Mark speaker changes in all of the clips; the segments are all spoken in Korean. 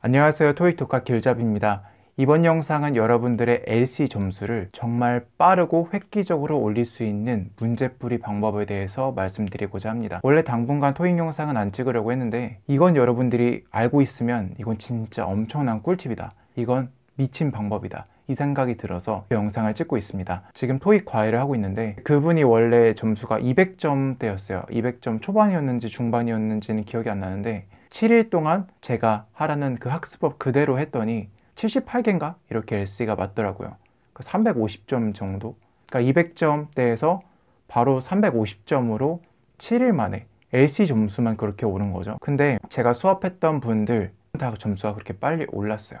Speaker 1: 안녕하세요 토익독학 길잡입니다 이번 영상은 여러분들의 LC 점수를 정말 빠르고 획기적으로 올릴 수 있는 문제풀이 방법에 대해서 말씀드리고자 합니다 원래 당분간 토익 영상은 안 찍으려고 했는데 이건 여러분들이 알고 있으면 이건 진짜 엄청난 꿀팁이다 이건 미친 방법이다 이 생각이 들어서 그 영상을 찍고 있습니다 지금 토익 과외를 하고 있는데 그분이 원래 점수가 200점대였어요 200점 초반이었는지 중반이었는지는 기억이 안 나는데 7일 동안 제가 하라는 그 학습법 그대로 했더니 78개인가 이렇게 LC가 맞더라고요. 350점 그 정도. 그러니까 200점대에서 바로 350점으로 7일 만에 LC 점수만 그렇게 오른 거죠. 근데 제가 수업했던 분들 다 점수가 그렇게 빨리 올랐어요.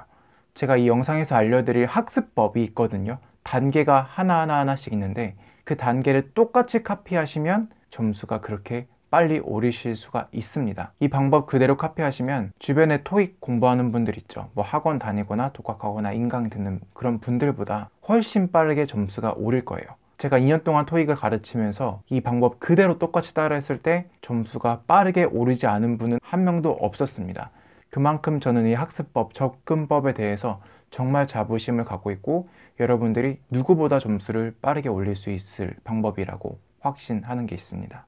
Speaker 1: 제가 이 영상에서 알려드릴 학습법이 있거든요. 단계가 하나하나 하나씩 있는데 그 단계를 똑같이 카피하시면 점수가 그렇게 빨리 오리실 수가 있습니다. 이 방법 그대로 카피하시면 주변에 토익 공부하는 분들 있죠. 뭐 학원 다니거나 독학하거나 인강 듣는 그런 분들보다 훨씬 빠르게 점수가 오를 거예요. 제가 2년 동안 토익을 가르치면서 이 방법 그대로 똑같이 따라했을 때 점수가 빠르게 오르지 않은 분은 한 명도 없었습니다. 그만큼 저는 이 학습법, 접근법에 대해서 정말 자부심을 갖고 있고 여러분들이 누구보다 점수를 빠르게 올릴 수 있을 방법이라고 확신하는 게 있습니다.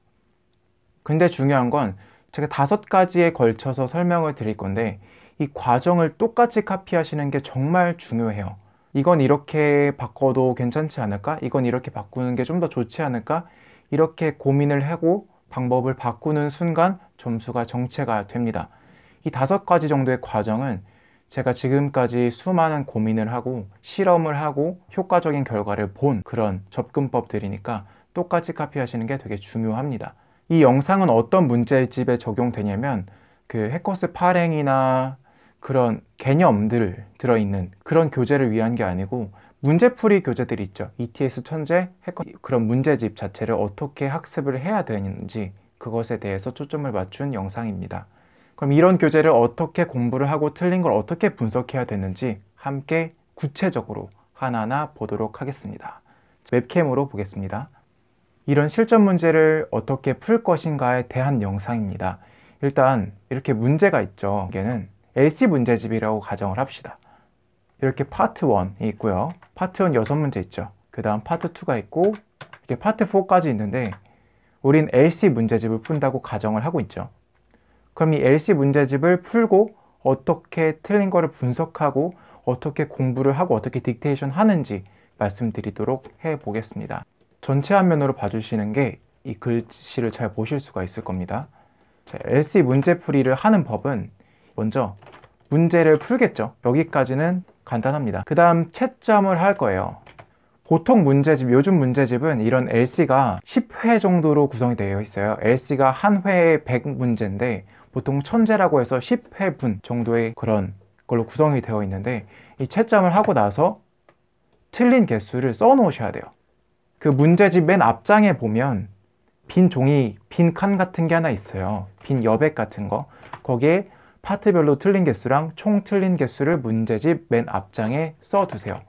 Speaker 1: 근데 중요한 건 제가 다섯 가지에 걸쳐서 설명을 드릴 건데 이 과정을 똑같이 카피하시는 게 정말 중요해요. 이건 이렇게 바꿔도 괜찮지 않을까? 이건 이렇게 바꾸는 게 좀 더 좋지 않을까? 이렇게 고민을 하고 방법을 바꾸는 순간 점수가 정체가 됩니다. 이 다섯 가지 정도의 과정은 제가 지금까지 수많은 고민을 하고 실험을 하고 효과적인 결과를 본 그런 접근법들이니까 똑같이 카피하시는 게 되게 중요합니다. 이 영상은 어떤 문제집에 적용되냐면 그 해커스 파행이나 그런 개념들 들어있는 그런 교재를 위한 게 아니고 문제풀이 교재들 이 있죠. ETS 천재, 해커 그런 문제집 자체를 어떻게 학습을 해야 되는지 그것에 대해서 초점을 맞춘 영상입니다. 그럼 이런 교재를 어떻게 공부를 하고 틀린 걸 어떻게 분석해야 되는지 함께 구체적으로 하나하나 보도록 하겠습니다. 웹캠으로 보겠습니다. 이런 실전 문제를 어떻게 풀 것인가에 대한 영상입니다. 일단 이렇게 문제가 있죠. 이게는 LC 문제집이라고 가정을 합시다. 이렇게 파트 1이 있고요. 파트 1 6 문제 있죠. 그 다음 파트 2가 있고 이렇게 파트 4까지 있는데 우린 LC 문제집을 푼다고 가정을 하고 있죠. 그럼 이 LC 문제집을 풀고 어떻게 틀린 거를 분석하고 어떻게 공부를 하고 어떻게 딕테이션 하는지 말씀드리도록 해 보겠습니다. 전체 화면으로 봐주시는 게 이 글씨를 잘 보실 수가 있을 겁니다. 자, LC 문제풀이를 하는 법은 먼저 문제를 풀겠죠. 여기까지는 간단합니다. 그 다음 채점을 할 거예요. 보통 문제집, 요즘 문제집은 이런 LC가 10회 정도로 구성이 되어 있어요. LC가 한 회에 100문제인데 보통 천재라고 해서 10회분 정도의 그런 걸로 구성이 되어 있는데 이 채점을 하고 나서 틀린 개수를 써 놓으셔야 돼요. 그 문제집 맨 앞장에 보면 빈 종이, 빈 칸 같은 게 하나 있어요. 빈 여백 같은 거. 거기에 파트별로 틀린 개수랑 총 틀린 개수를 문제집 맨 앞장에 써두세요.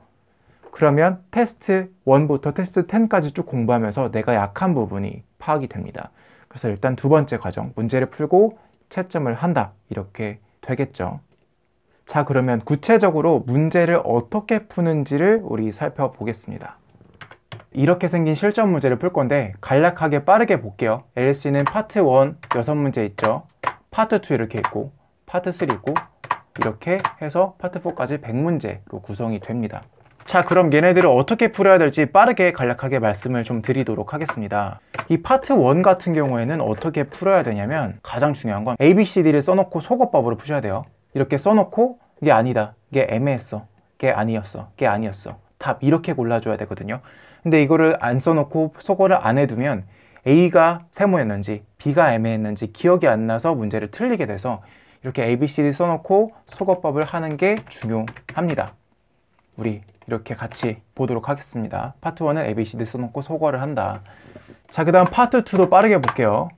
Speaker 1: 그러면 테스트 1부터 테스트 10까지 쭉 공부하면서 내가 약한 부분이 파악이 됩니다. 그래서 일단 두 번째 과정, 문제를 풀고 채점을 한다. 이렇게 되겠죠. 자, 그러면 구체적으로 문제를 어떻게 푸는지를 우리 살펴보겠습니다. 이렇게 생긴 실전 문제를 풀 건데 간략하게 빠르게 볼게요 LC는 파트 1 6문제 있죠 파트 2 이렇게 있고 파트 3 있고 이렇게 해서 파트 4까지 100문제로 구성이 됩니다 자 그럼 얘네들을 어떻게 풀어야 될지 빠르게 간략하게 말씀을 좀 드리도록 하겠습니다 이 파트 1 같은 경우에는 어떻게 풀어야 되냐면 가장 중요한 건 ABCD를 써놓고 속어법으로 푸셔야 돼요 이렇게 써놓고 이게 아니다 이게 애매했어 이게 아니었어 이게 아니었어 답 이렇게 골라줘야 되거든요 근데 이거를 안 써놓고 소거를 안 해두면 A가 세모였는지 B가 애매했는지 기억이 안 나서 문제를 틀리게 돼서 이렇게 ABCD 써놓고 소거법을 하는 게 중요합니다. 우리 이렇게 같이 보도록 하겠습니다. 파트 1은 ABCD 써놓고 소거를 한다. 자, 그 다음 파트 2도 빠르게 볼게요.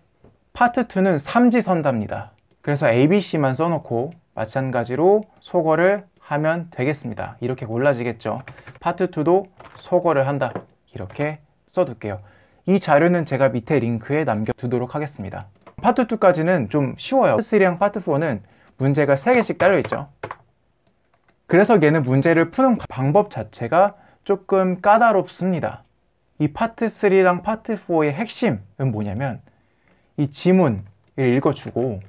Speaker 1: 파트 2는 삼지선답니다. 그래서 ABC만 써놓고 마찬가지로 소거를 하면 되겠습니다. 이렇게 골라지겠죠. 파트 2도 소거를 한다. 이렇게 써둘게요. 이 자료는 제가 밑에 링크에 남겨두도록 하겠습니다. 파트 2까지는 좀 쉬워요. 파트 3랑 파트 4는 문제가 3개씩 딸려있죠. 그래서 얘는 문제를 푸는 방법 자체가 조금 까다롭습니다. 이 파트 3랑 파트 4의 핵심은 뭐냐면 이 지문을 읽어주고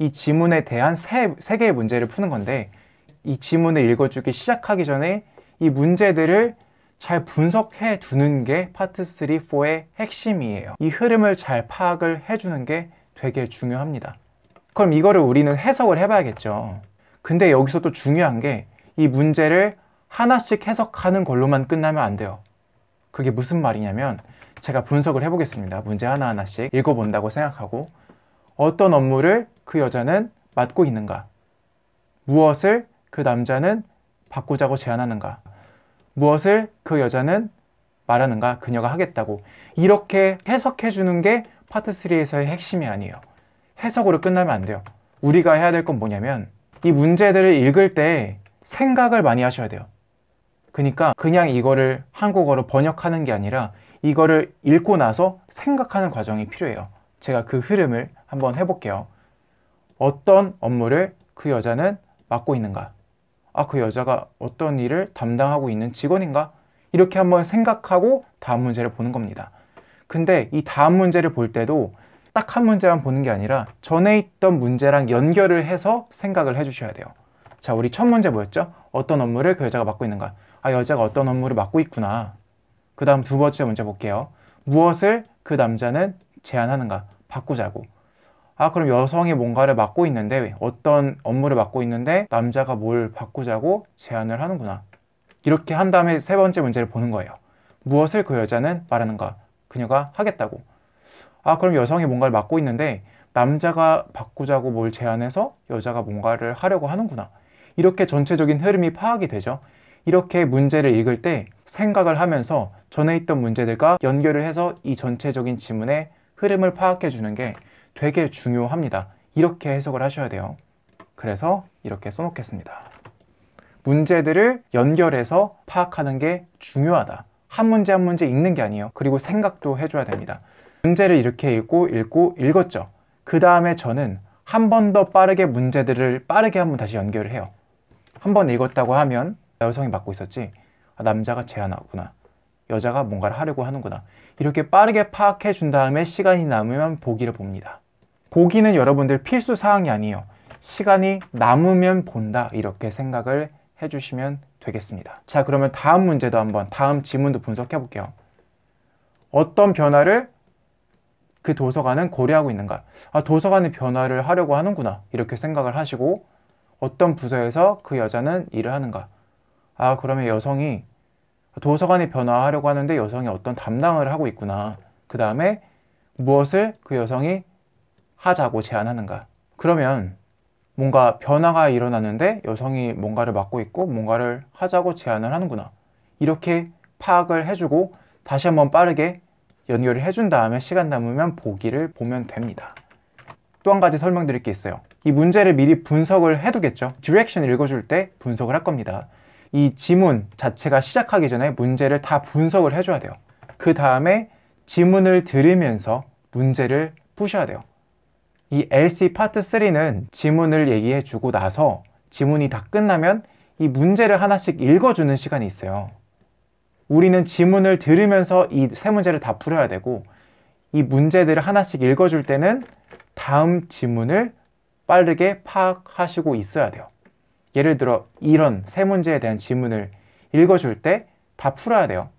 Speaker 1: 이 지문에 대한 세, 개의 문제를 푸는 건데 이 지문을 읽어주기 시작하기 전에 이 문제들을 잘 분석해 두는 게 파트 3, 4의 핵심이에요. 이 흐름을 잘 파악을 해주는 게 되게 중요합니다. 그럼 이거를 우리는 해석을 해봐야겠죠. 근데 여기서 또 중요한 게 이 문제를 하나씩 해석하는 걸로만 끝나면 안 돼요. 그게 무슨 말이냐면 제가 분석을 해보겠습니다. 문제 하나하나씩 읽어본다고 생각하고 어떤 업무를 그 여자는 맡고 있는가 무엇을 그 남자는 바꾸자고 제안하는가 무엇을 그 여자는 말하는가 그녀가 하겠다고 이렇게 해석해 주는 게 파트 3에서의 핵심이 아니에요 해석으로 끝나면 안 돼요 우리가 해야 될 건 뭐냐면 이 문제들을 읽을 때 생각을 많이 하셔야 돼요 그러니까 그냥 이거를 한국어로 번역하는 게 아니라 이거를 읽고 나서 생각하는 과정이 필요해요 제가 그 흐름을 한번 해볼게요 어떤 업무를 그 여자는 맡고 있는가 아, 그 여자가 어떤 일을 담당하고 있는 직원인가? 이렇게 한번 생각하고 다음 문제를 보는 겁니다. 근데 이 다음 문제를 볼 때도 딱 한 문제만 보는 게 아니라 전에 있던 문제랑 연결을 해서 생각을 해주셔야 돼요. 자, 우리 첫 문제 뭐였죠? 어떤 업무를 그 여자가 맡고 있는가? 아, 여자가 어떤 업무를 맡고 있구나. 그 다음 두 번째 문제 볼게요. 무엇을 그 남자는 제안하는가? 바꾸자고. 아 그럼 여성이 뭔가를 맡고 있는데 어떤 업무를 맡고 있는데 남자가 뭘 바꾸자고 제안을 하는구나 이렇게 한 다음에 세 번째 문제를 보는 거예요 무엇을 그 여자는 말하는가 그녀가 하겠다고 아 그럼 여성이 뭔가를 맡고 있는데 남자가 바꾸자고 뭘 제안해서 여자가 뭔가를 하려고 하는구나 이렇게 전체적인 흐름이 파악이 되죠 이렇게 문제를 읽을 때 생각을 하면서 전에 있던 문제들과 연결을 해서 이 전체적인 지문의 흐름을 파악해 주는 게 되게 중요합니다. 이렇게 해석을 하셔야 돼요. 그래서 이렇게 써놓겠습니다. 문제들을 연결해서 파악하는 게 중요하다. 한 문제 한 문제 읽는 게 아니에요. 그리고 생각도 해줘야 됩니다. 문제를 이렇게 읽고 읽고 읽었죠. 그 다음에 저는 한 번 더 빠르게 문제들을 빠르게 한 번 다시 연결을 해요. 한 번 읽었다고 하면 여성이 맡고 있었지. 아, 남자가 제안하구나. 여자가 뭔가를 하려고 하는구나. 이렇게 빠르게 파악해 준 다음에 시간이 남으면 보기를 봅니다. 보기는 여러분들 필수 사항이 아니에요. 시간이 남으면 본다 이렇게 생각을 해주시면 되겠습니다. 자 그러면 다음 문제도 한번 다음 지문도 분석해 볼게요. 어떤 변화를 그 도서관은 고려하고 있는가? 아도서관이 변화를 하려고 하는구나 이렇게 생각을 하시고 어떤 부서에서 그 여자는 일을 하는가? 아 그러면 여성이 도서관이 변화하려고 하는데 여성이 어떤 담당을 하고 있구나. 그 다음에 무엇을 그 여성이 하자고 제안하는가? 그러면 뭔가 변화가 일어나는데 여성이 뭔가를 맡고 있고 뭔가를 하자고 제안을 하는구나. 이렇게 파악을 해주고 다시 한번 빠르게 연결을 해준 다음에 시간 남으면 보기를 보면 됩니다. 또 한 가지 설명드릴 게 있어요. 이 문제를 미리 분석을 해두겠죠. 디렉션 읽어줄 때 분석을 할 겁니다. 이 지문 자체가 시작하기 전에 문제를 다 분석을 해줘야 돼요. 그 다음에 지문을 들으면서 문제를 푸셔야 돼요. 이 LC 파트 3는 지문을 얘기해 주고 나서 지문이 다 끝나면 이 문제를 하나씩 읽어주는 시간이 있어요. 우리는 지문을 들으면서 이 세 문제를 다 풀어야 되고 이 문제들을 하나씩 읽어줄 때는 다음 지문을 빠르게 파악하시고 있어야 돼요. 예를 들어 이런 세 문제에 대한 지문을 읽어줄 때 다 풀어야 돼요.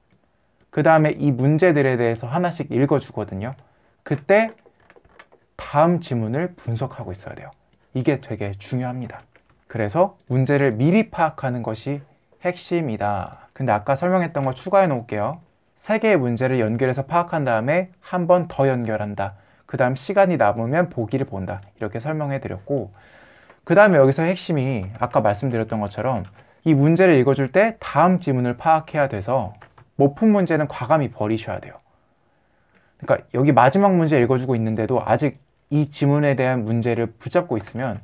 Speaker 1: 그 다음에 이 문제들에 대해서 하나씩 읽어주거든요. 그때 다음 지문을 분석하고 있어야 돼요. 이게 되게 중요합니다. 그래서 문제를 미리 파악하는 것이 핵심이다. 근데 아까 설명했던 거 추가해 놓을게요. 세 개의 문제를 연결해서 파악한 다음에 한 번 더 연결한다. 그 다음 시간이 남으면 보기를 본다. 이렇게 설명해 드렸고, 그 다음에 여기서 핵심이 아까 말씀드렸던 것처럼 이 문제를 읽어줄 때 다음 지문을 파악해야 돼서 못 푼 문제는 과감히 버리셔야 돼요. 그러니까 여기 마지막 문제 읽어주고 있는데도 아직 이 지문에 대한 문제를 붙잡고 있으면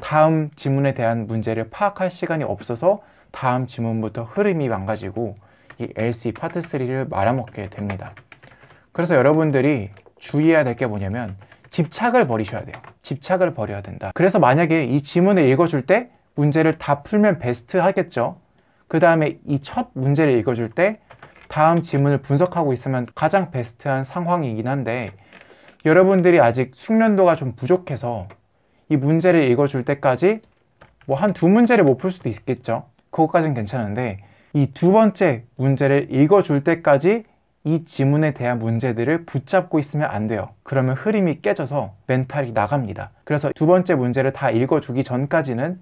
Speaker 1: 다음 지문에 대한 문제를 파악할 시간이 없어서 다음 지문부터 흐름이 망가지고 이 LC 파트 3를 말아먹게 됩니다. 그래서 여러분들이 주의해야 될 게 뭐냐면 집착을 버리셔야 돼요. 집착을 버려야 된다. 그래서 만약에 이 지문을 읽어줄 때 문제를 다 풀면 베스트 하겠죠. 그 다음에 이 첫 문제를 읽어줄 때 다음 지문을 분석하고 있으면 가장 베스트한 상황이긴 한데 여러분들이 아직 숙련도가 좀 부족해서 이 문제를 읽어줄 때까지 뭐 한 두 문제를 못 풀 수도 있겠죠. 그것까진 괜찮은데 이 두 번째 문제를 읽어줄 때까지 이 지문에 대한 문제들을 붙잡고 있으면 안 돼요. 그러면 흐림이 깨져서 멘탈이 나갑니다. 그래서 두 번째 문제를 다 읽어주기 전까지는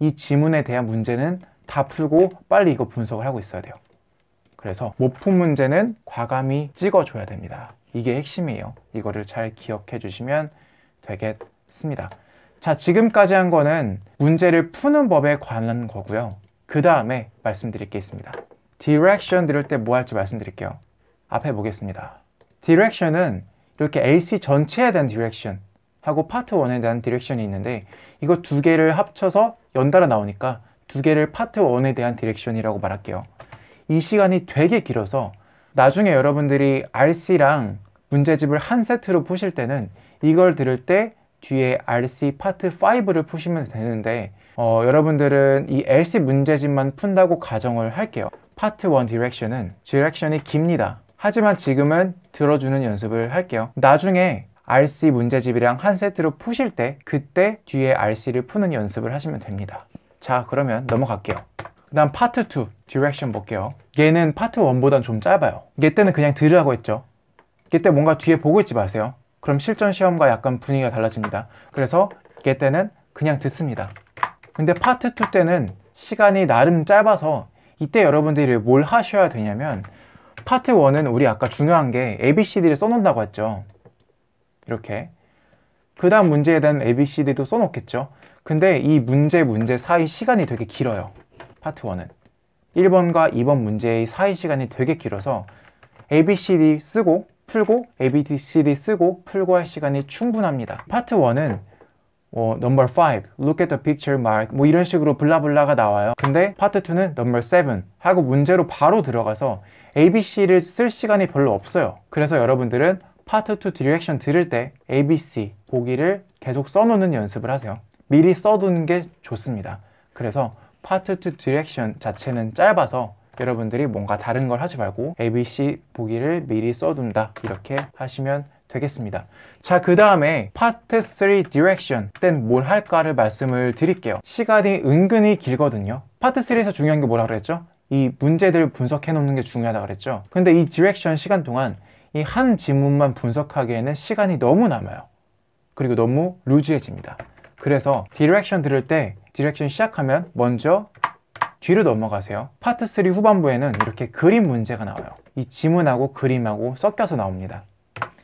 Speaker 1: 이 지문에 대한 문제는 다 풀고 빨리 이거 분석을 하고 있어야 돼요. 그래서 못 푼 문제는 과감히 찍어줘야 됩니다. 이게 핵심이에요. 이거를 잘 기억해 주시면 되겠습니다. 자, 지금까지 한 거는 문제를 푸는 법에 관한 거고요. 그 다음에 말씀드릴 게 있습니다. direction 들을 때 뭐 할지 말씀드릴게요. 앞에 보겠습니다. direction은 이렇게 AC 전체에 대한 direction 하고 파트 1에 대한 디렉션이 있는데 이거 두 개를 합쳐서 연달아 나오니까 두 개를 파트 1에 대한 디렉션이라고 말할게요. 이 시간이 되게 길어서 나중에 여러분들이 RC랑 문제집을 한 세트로 푸실 때는 이걸 들을 때 뒤에 RC 파트 5를 푸시면 되는데 어, 여러분들은 이 LC 문제집만 푼다고 가정을 할게요 파트 1 디렉션은 디렉션이 깁니다 하지만 지금은 들어주는 연습을 할게요 나중에 RC 문제집이랑 한 세트로 푸실 때 그때 뒤에 RC를 푸는 연습을 하시면 됩니다 자 그러면 넘어갈게요 그 다음 파트 2 디렉션 볼게요 얘는 파트 1보단 좀 짧아요 얘 때는 그냥 들으라고 했죠 얘 때 뭔가 뒤에 보고 있지 마세요 그럼 실전 시험과 약간 분위기가 달라집니다 그래서 얘 때는 그냥 듣습니다 근데 파트 2 때는 시간이 나름 짧아서 이때 여러분들이 뭘 하셔야 되냐면 파트 1은 우리 아까 중요한 게 ABCD를 써놓는다고 했죠 이렇게 그 다음 문제에 대한 ABCD도 써놓겠죠 근데 이 문제 문제 사이 시간이 되게 길어요 파트 1은 1번과 2번 문제의 사이 시간이 되게 길어서 ABCD 쓰고 풀고 ABCD 쓰고 풀고 할 시간이 충분합니다. 파트 1은 어, n u 5, look at the picture mark 뭐 이런 식으로 블라블라가 나와요. 근데 파트 2는 넘 u 7 하고 문제로 바로 들어가서 ABC를 쓸 시간이 별로 없어요. 그래서 여러분들은 파트 2 디렉션 들을 때 ABC 보기를 계속 써놓는 연습을 하세요. 미리 써두는 게 좋습니다. 그래서 파트 투 디렉션 자체는 짧아서 여러분들이 뭔가 다른 걸 하지 말고 ABC 보기를 미리 써둔다 이렇게 하시면 되겠습니다 자 그 다음에 파트 3 디렉션 땐 뭘 할까를 말씀을 드릴게요 시간이 은근히 길거든요 파트 3에서 중요한 게 뭐라 그랬죠? 이 문제들 을 분석해 놓는 게 중요하다 그랬죠 근데 이 디렉션 시간 동안 이 한 지문만 분석하기에는 시간이 너무 남아요 그리고 너무 루즈해집니다 그래서 디렉션 들을 때 디렉션 시작하면 먼저 뒤로 넘어가세요 파트 3 후반부에는 이렇게 그림 문제가 나와요 이 지문하고 그림하고 섞여서 나옵니다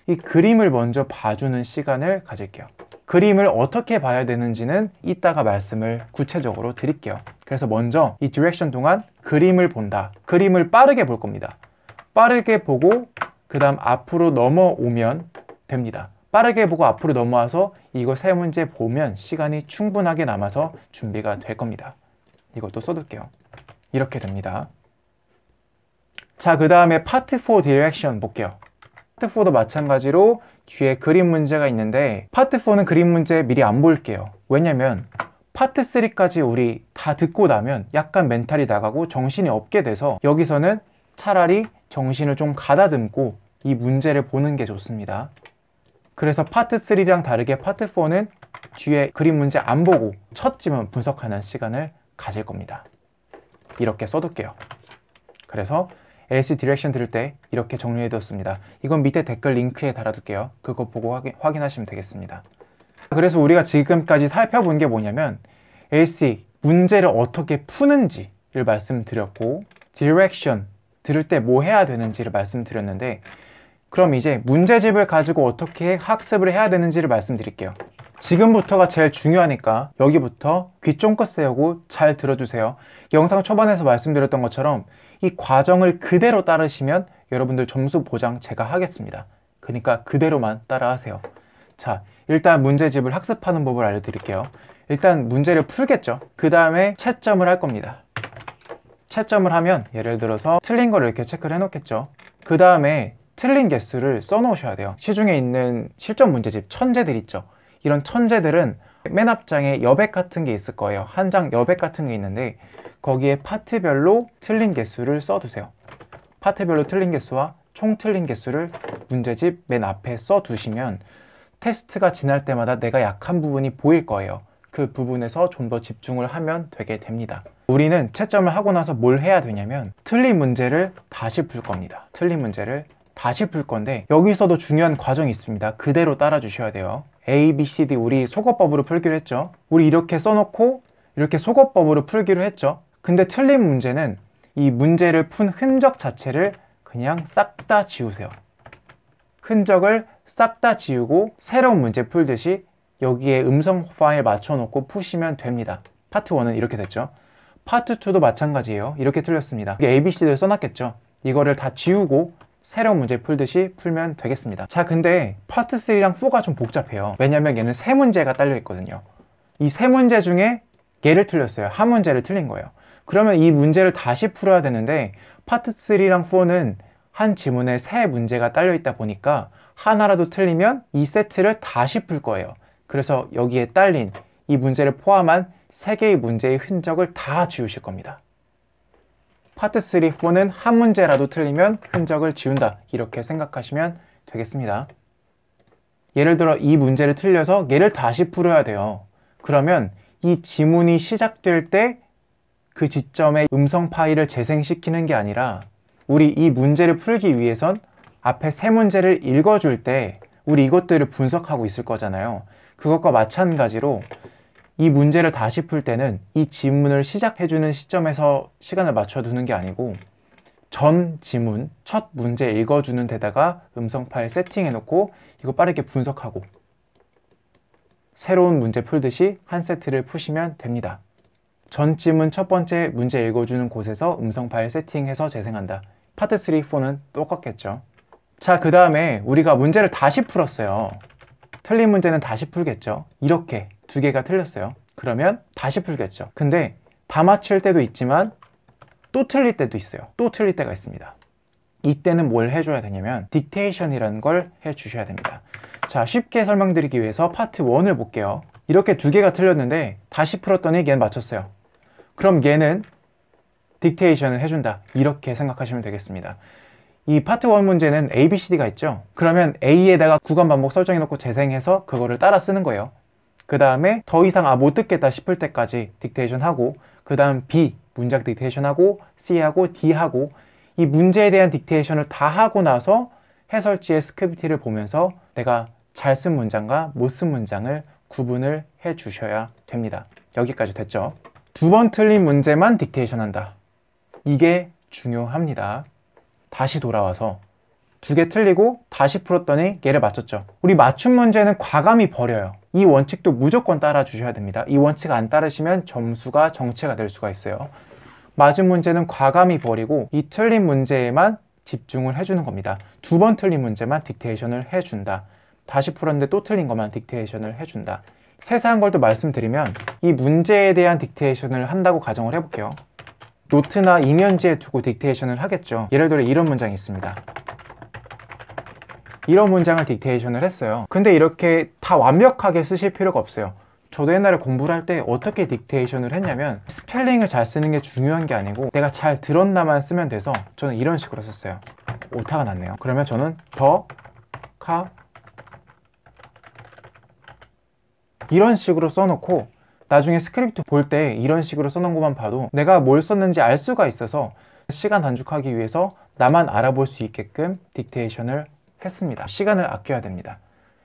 Speaker 1: 이 그림을 먼저 봐주는 시간을 가질게요 그림을 어떻게 봐야 되는지는 이따가 말씀을 구체적으로 드릴게요 그래서 먼저 이 디렉션 동안 그림을 본다 그림을 빠르게 볼 겁니다 빠르게 보고 그 다음 앞으로 넘어오면 됩니다 빠르게 보고 앞으로 넘어와서 이거 세 문제 보면 시간이 충분하게 남아서 준비가 될 겁니다. 이것도 써둘게요. 이렇게 됩니다. 자, 그 다음에 파트 4 디렉션 볼게요. 파트 4도 마찬가지로 뒤에 그림 문제가 있는데 파트 4는 그림 문제 미리 안 볼게요. 왜냐면 파트 3까지 우리 다 듣고 나면 약간 멘탈이 나가고 정신이 없게 돼서 여기서는 차라리 정신을 좀 가다듬고 이 문제를 보는 게 좋습니다. 그래서 파트 3랑 다르게 파트 4는 뒤에 그림 문제 안 보고 첫 지문 분석하는 시간을 가질 겁니다. 이렇게 써둘게요. 그래서 LC 디렉션 들을 때 이렇게 정리해두었습니다 이건 밑에 댓글 링크에 달아둘게요. 그거 보고 확인, 확인하시면 되겠습니다. 그래서 우리가 지금까지 살펴본 게 뭐냐면 LC 문제를 어떻게 푸는지를 말씀드렸고 디렉션 들을 때 뭐 해야 되는지를 말씀드렸는데 그럼 이제 문제집을 가지고 어떻게 학습을 해야 되는지를 말씀드릴게요 지금부터가 제일 중요하니까 여기부터 귀 쫑긋 세우고 잘 들어주세요 영상 초반에서 말씀드렸던 것처럼 이 과정을 그대로 따르시면 여러분들 점수 보장 제가 하겠습니다 그러니까 그대로만 따라하세요 자 일단 문제집을 학습하는 법을 알려드릴게요 일단 문제를 풀겠죠 그 다음에 채점을 할 겁니다 채점을 하면 예를 들어서 틀린 거를 이렇게 체크를 해놓겠죠 그 다음에 틀린 개수를 써놓으셔야 돼요 시중에 있는 실전 문제집 천재들 있죠 이런 천재들은 맨 앞장에 여백 같은 게 있을 거예요 한 장 여백 같은 게 있는데 거기에 파트별로 틀린 개수를 써두세요 파트별로 틀린 개수와 총 틀린 개수를 문제집 맨 앞에 써두시면 테스트가 지날 때마다 내가 약한 부분이 보일 거예요 그 부분에서 좀 더 집중을 하면 되게 됩니다 우리는 채점을 하고 나서 뭘 해야 되냐면 틀린 문제를 다시 풀 겁니다 틀린 문제를 다시 풀 건데 여기서도 중요한 과정이 있습니다 그대로 따라 주셔야 돼요 A, B, C, D 우리 속어법으로 풀기로 했죠 우리 이렇게 써놓고 이렇게 속어법으로 풀기로 했죠 근데 틀린 문제는 이 문제를 푼 흔적 자체를 그냥 싹 다 지우세요 흔적을 싹 다 지우고 새로운 문제 풀듯이 여기에 음성 파일 맞춰놓고 푸시면 됩니다 파트 1은 이렇게 됐죠 파트 2도 마찬가지예요 이렇게 틀렸습니다 ABC를 써놨겠죠 이거를 다 지우고 새로운 문제 풀듯이 풀면 되겠습니다 자 근데 파트 3랑 4가 좀 복잡해요 왜냐면 얘는 세 문제가 딸려 있거든요 이 세 문제 중에 얘를 틀렸어요 한 문제를 틀린 거예요 그러면 이 문제를 다시 풀어야 되는데 파트 3랑 4는 한 지문에 세 문제가 딸려 있다 보니까 하나라도 틀리면 이 세트를 다시 풀 거예요 그래서 여기에 딸린 이 문제를 포함한 세 개의 문제의 흔적을 다 지우실 겁니다 파트 3, 4는 한 문제라도 틀리면 흔적을 지운다 이렇게 생각하시면 되겠습니다. 예를 들어 이 문제를 틀려서 얘를 다시 풀어야 돼요. 그러면 이 지문이 시작될 때 그 지점에 음성 파일을 재생시키는 게 아니라 우리 이 문제를 풀기 위해선 앞에 세 문제를 읽어줄 때 우리 이것들을 분석하고 있을 거잖아요. 그것과 마찬가지로 이 문제를 다시 풀 때는 이 지문을 시작해주는 시점에서 시간을 맞춰두는 게 아니고 전 지문, 첫 문제 읽어주는 데다가 음성 파일 세팅해놓고 이거 빠르게 분석하고 새로운 문제 풀듯이 한 세트를 푸시면 됩니다. 전 지문 첫 번째 문제 읽어주는 곳에서 음성 파일 세팅해서 재생한다. 파트 3, 4는 똑같겠죠. 자, 그 다음에 우리가 문제를 다시 풀었어요. 틀린 문제는 다시 풀겠죠. 이렇게 두 개가 틀렸어요. 그러면 다시 풀겠죠. 근데 다맞출 때도 있지만 또 틀릴 때도 있어요. 또 틀릴 때가 있습니다. 이때는 뭘 해줘야 되냐면 딕테이션이라는 걸 해주셔야 됩니다. 자, 쉽게 설명드리기 위해서 파트 1을 볼게요. 이렇게 두 개가 틀렸는데 다시 풀었더니 얘는 맞췄어요. 그럼 얘는 딕테이션을 해준다. 이렇게 생각하시면 되겠습니다. 이 파트 1 문제는 ABCD가 있죠? 그러면 A에다가 구간 반복 설정해놓고 재생해서 그거를 따라 쓰는 거예요. 그 다음에 더 이상 아 못 듣겠다 싶을 때까지 딕테이션 하고 그 다음 B 문장 딕테이션 하고 C하고 D하고 이 문제에 대한 딕테이션을 다 하고 나서 해설지의 스크립티를 보면서 내가 잘 쓴 문장과 못 쓴 문장을 구분을 해 주셔야 됩니다. 여기까지 됐죠? 두 번 틀린 문제만 딕테이션 한다. 이게 중요합니다. 다시 돌아와서 두개 틀리고 다시 풀었더니 얘를 맞췄죠. 우리 맞춤 문제는 과감히 버려요. 이 원칙도 무조건 따라 주셔야 됩니다. 이 원칙 안 따르시면 점수가 정체가 될 수가 있어요. 맞은 문제는 과감히 버리고 이 틀린 문제에만 집중을 해주는 겁니다. 두 번 틀린 문제만 딕테이션을 해준다. 다시 풀었는데 또 틀린 것만 딕테이션을 해준다. 세세한 걸 또 말씀드리면 이 문제에 대한 딕테이션을 한다고 가정을 해볼게요. 노트나 이면지에 두고 딕테이션을 하겠죠. 예를 들어 이런 문장이 있습니다. 이런 문장을 딕테이션을 했어요 근데 이렇게 다 완벽하게 쓰실 필요가 없어요 저도 옛날에 공부를 할 때 어떻게 딕테이션을 했냐면 스펠링을 잘 쓰는 게 중요한 게 아니고 내가 잘 들었나만 쓰면 돼서 저는 이런 식으로 썼어요 오타가 났네요 그러면 저는 더, 카 이런 식으로 써놓고 나중에 스크립트 볼 때 이런 식으로 써놓은 것만 봐도 내가 뭘 썼는지 알 수가 있어서 시간 단축하기 위해서 나만 알아볼 수 있게끔 딕테이션을 했습니다. 시간을 아껴야 됩니다.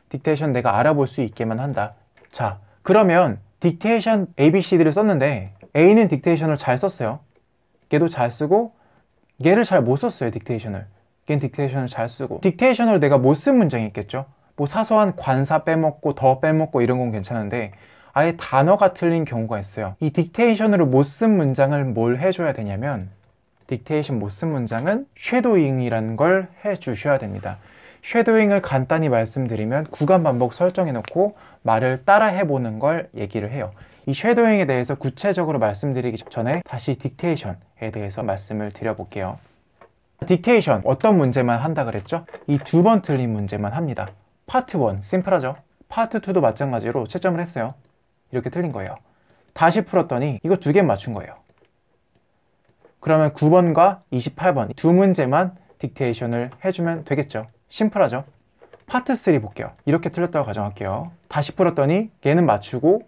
Speaker 1: 딕테이션 내가 알아볼 수 있게만 한다. 자, 그러면 딕테이션 ABCD를 썼는데 A는 딕테이션을 잘 썼어요. 걔도잘 쓰고 얘를 잘 못 썼어요, 딕테이션을. 얘는 딕테이션을 잘 쓰고 딕테이션을 내가 못 쓴 문장이 있겠죠? 뭐 사소한 관사 빼먹고 더 빼먹고 이런 건 괜찮은데 아예 단어가 틀린 경우가 있어요. 이 딕테이션으로 못 쓴 문장을 뭘 해줘야 되냐면 딕테이션 못 쓴 문장은 쉐도잉이라는 걸 해주셔야 됩니다. 쉐도잉을 간단히 말씀드리면 구간 반복 설정해 놓고 말을 따라 해보는 걸 얘기를 해요 이 쉐도잉에 대해서 구체적으로 말씀드리기 전에 다시 딕테이션에 대해서 말씀을 드려볼게요 딕테이션 어떤 문제만 한다 그랬죠? 이 두 번 틀린 문제만 합니다 파트 1 심플하죠? 파트 2도 마찬가지로 채점을 했어요 이렇게 틀린 거예요 다시 풀었더니 이거 두 개 맞춘 거예요 그러면 9번과 28번 두 문제만 딕테이션을 해주면 되겠죠 심플하죠? 파트 3 볼게요. 이렇게 틀렸다고 가정할게요. 다시 풀었더니 얘는 맞추고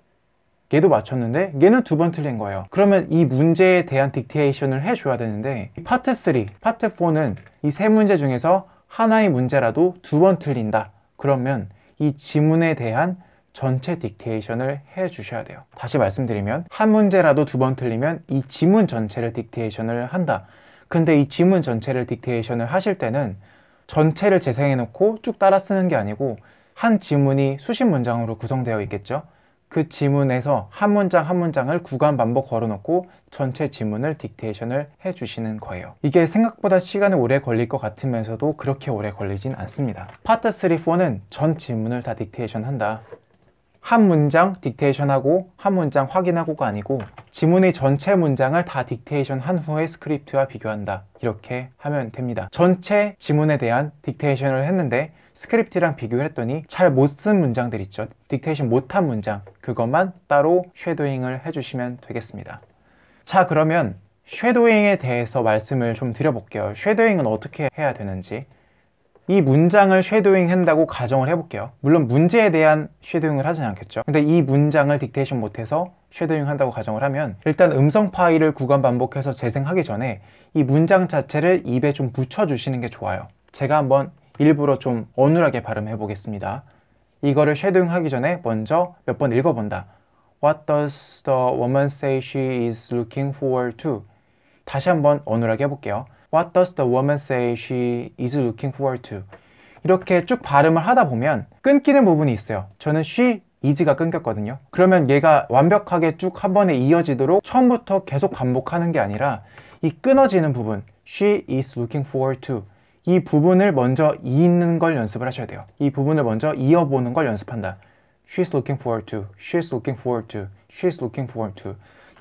Speaker 1: 얘도 맞췄는데 얘는 두 번 틀린 거예요 그러면 이 문제에 대한 딕테이션을 해줘야 되는데 파트 3, 파트 4는 이 세 문제 중에서 하나의 문제라도 두 번 틀린다 그러면 이 지문에 대한 전체 딕테이션을 해주셔야 돼요 다시 말씀드리면 한 문제라도 두 번 틀리면 이 지문 전체를 딕테이션을 한다 근데 이 지문 전체를 딕테이션을 하실 때는 전체를 재생해 놓고 쭉 따라 쓰는 게 아니고 한 지문이 수십 문장으로 구성되어 있겠죠. 그 지문에서 한 문장 한 문장을 구간 반복 걸어놓고 전체 지문을 딕테이션을 해주시는 거예요. 이게 생각보다 시간이 오래 걸릴 것 같으면서도 그렇게 오래 걸리진 않습니다. 파트 3, 4는 전 지문을 다 딕테이션 한다. 한 문장 딕테이션하고 한 문장 확인하고가 아니고 지문의 전체 문장을 다 딕테이션 한 후에 스크립트와 비교한다 이렇게 하면 됩니다 전체 지문에 대한 딕테이션을 했는데 스크립트랑 비교했더니 를잘못 쓴 문장들 있죠 딕테이션 못한 문장 그것만 따로 쉐도잉을 해주시면 되겠습니다 자 그러면 쉐도잉에 대해서 말씀을 좀 드려볼게요 쉐도잉은 어떻게 해야 되는지 이 문장을 쉐도잉 한다고 가정을 해볼게요 물론 문제에 대한 쉐도잉을 하진 않겠죠 근데 이 문장을 딕테이션 못해서 쉐도잉 한다고 가정을 하면 일단 음성 파일을 구간 반복해서 재생하기 전에 이 문장 자체를 입에 좀 붙여주시는 게 좋아요 제가 한번 일부러 좀 어눌하게 발음해 보겠습니다 이거를 쉐도잉 하기 전에 먼저 몇 번 읽어본다 What does the woman say she is looking forward to? 다시 한번 어눌하게 해볼게요 What does the woman say she is looking forward to? 이렇게 쭉 발음을 하다 보면 끊기는 부분이 있어요. 저는 she 이지가 끊겼거든요 그러면 얘가 완벽하게 쭉 한 번에 이어지도록 처음부터 계속 반복하는 게 아니라 이 끊어지는 부분 She is looking forward to 이 부분을 먼저 잇는 걸 연습을 하셔야 돼요 이 부분을 먼저 이어보는 걸 연습한다 She is looking forward to She is looking forward to She is looking forward to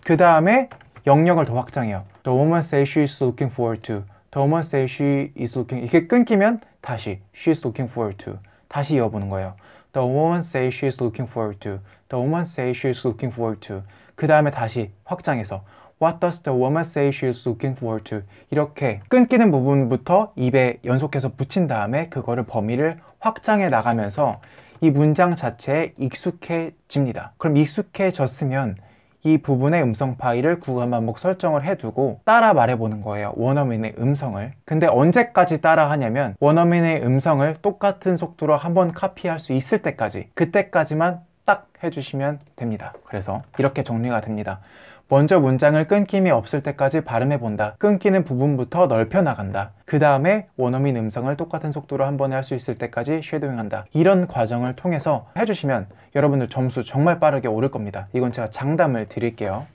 Speaker 1: 그 다음에 영역을 더 확장해요. The woman says she is looking forward to. The woman says she is looking. 이렇게 끊기면 다시 she is looking forward to. 다시 이어보는 거예요. The woman says she is looking forward to. The woman says she is looking forward to. 그 다음에 다시 확장해서 What does the woman say she is looking forward to? 이렇게 끊기는 부분부터 입에 연속해서 붙인 다음에 그거를 범위를 확장해 나가면서 이 문장 자체에 익숙해집니다. 그럼 익숙해졌으면 이 부분의 음성 파일을 구간 반복 설정을 해두고 따라 말해보는 거예요 원어민의 음성을 근데 언제까지 따라 하냐면 원어민의 음성을 똑같은 속도로 한번 카피할 수 있을 때까지 그때까지만 딱 해주시면 됩니다 그래서 이렇게 정리가 됩니다 먼저 문장을 끊김이 없을 때까지 발음해 본다. 끊기는 부분부터 넓혀 나간다. 그 다음에 원어민 음성을 똑같은 속도로 한 번에 할 수 있을 때까지 쉐도잉한다. 이런 과정을 통해서 해주시면 여러분들 점수 정말 빠르게 오를 겁니다. 이건 제가 장담을 드릴게요.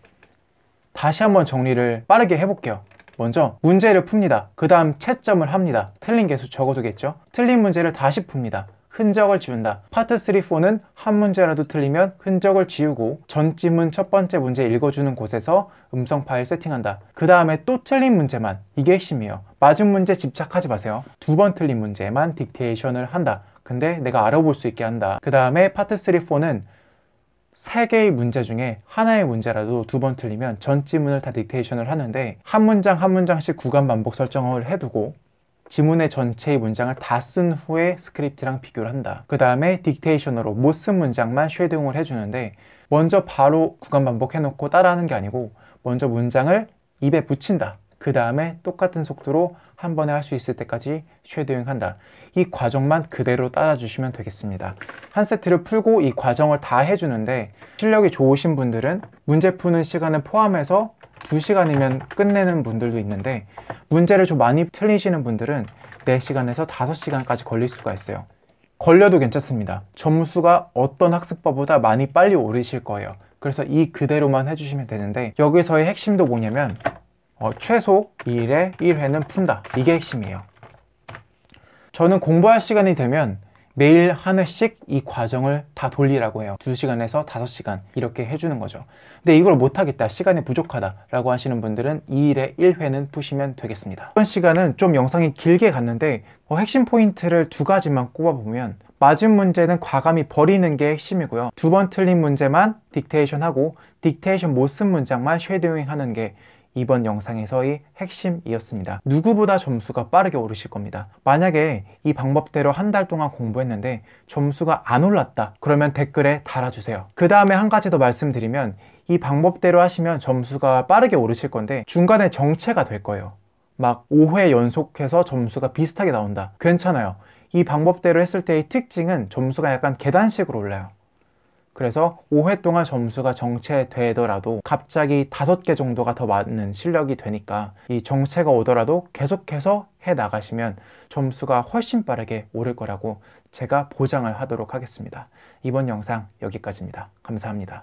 Speaker 1: 다시 한번 정리를 빠르게 해볼게요. 먼저 문제를 풉니다. 그 다음 채점을 합니다. 틀린 개수 적어두겠죠? 틀린 문제를 다시 풉니다. 흔적을 지운다. 파트 3, 4는 한 문제라도 틀리면 흔적을 지우고 전지문 첫 번째 문제 읽어주는 곳에서 음성 파일 세팅한다. 그 다음에 또 틀린 문제만 이게 핵심이에요. 맞은 문제 집착하지 마세요. 두 번 틀린 문제만 딕테이션을 한다. 근데 내가 알아볼 수 있게 한다. 그 다음에 파트 3, 4는 세개의 문제 중에 하나의 문제라도 두 번 틀리면 전 지문을 다 딕테이션을 하는데 한 문장 한 문장씩 구간 반복 설정을 해두고 지문의 전체의 문장을 다 쓴 후에 스크립트랑 비교를 한다 그 다음에 딕테이션으로 못 쓴 문장만 쉐딩을 해주는데 먼저 바로 구간 반복해놓고 따라하는 게 아니고 먼저 문장을 입에 붙인다 그 다음에 똑같은 속도로 한 번에 할 수 있을 때까지 쉐도잉한다 이 과정만 그대로 따라주시면 되겠습니다 한 세트를 풀고 이 과정을 다 해주는데 실력이 좋으신 분들은 문제 푸는 시간을 포함해서 2시간이면 끝내는 분들도 있는데 문제를 좀 많이 틀리시는 분들은 4시간에서 5시간까지 걸릴 수가 있어요. 걸려도 괜찮습니다. 점수가 어떤 학습법보다 많이 빨리 오르실 거예요. 그래서 이 그대로만 해주시면 되는데 여기서의 핵심도 뭐냐면 어, 최소 2일에 1회는 푼다. 이게 핵심이에요. 저는 공부할 시간이 되면 매일 한 회씩 이 과정을 다 돌리라고 해요 2시간에서 5시간 이렇게 해주는 거죠 근데 이걸 못하겠다 시간이 부족하다 라고 하시는 분들은 2일에 1회는 푸시면 되겠습니다 이번 시간은 좀 영상이 길게 갔는데 어, 핵심 포인트를 두 가지만 꼽아보면 맞은 문제는 과감히 버리는 게 핵심이고요 두 번 틀린 문제만 딕테이션하고 딕테이션 못 쓴 문장만 쉐도잉 하는 게 이번 영상에서의 핵심이었습니다. 누구보다 점수가 빠르게 오르실 겁니다. 만약에 이 방법대로 한 달 동안 공부했는데 점수가 안 올랐다 그러면 댓글에 달아주세요. 그 다음에 한 가지 더 말씀드리면 이 방법대로 하시면 점수가 빠르게 오르실 건데 중간에 정체가 될 거예요. 막 5회 연속해서 점수가 비슷하게 나온다. 괜찮아요. 이 방법대로 했을 때의 특징은 점수가 약간 계단식으로 올라요. 그래서 5회 동안 점수가 정체되더라도 갑자기 5개 정도가 더 많은 실력이 되니까 이 정체가 오더라도 계속해서 해 나가시면 점수가 훨씬 빠르게 오를 거라고 제가 보장을 하도록 하겠습니다. 이번 영상 여기까지입니다. 감사합니다.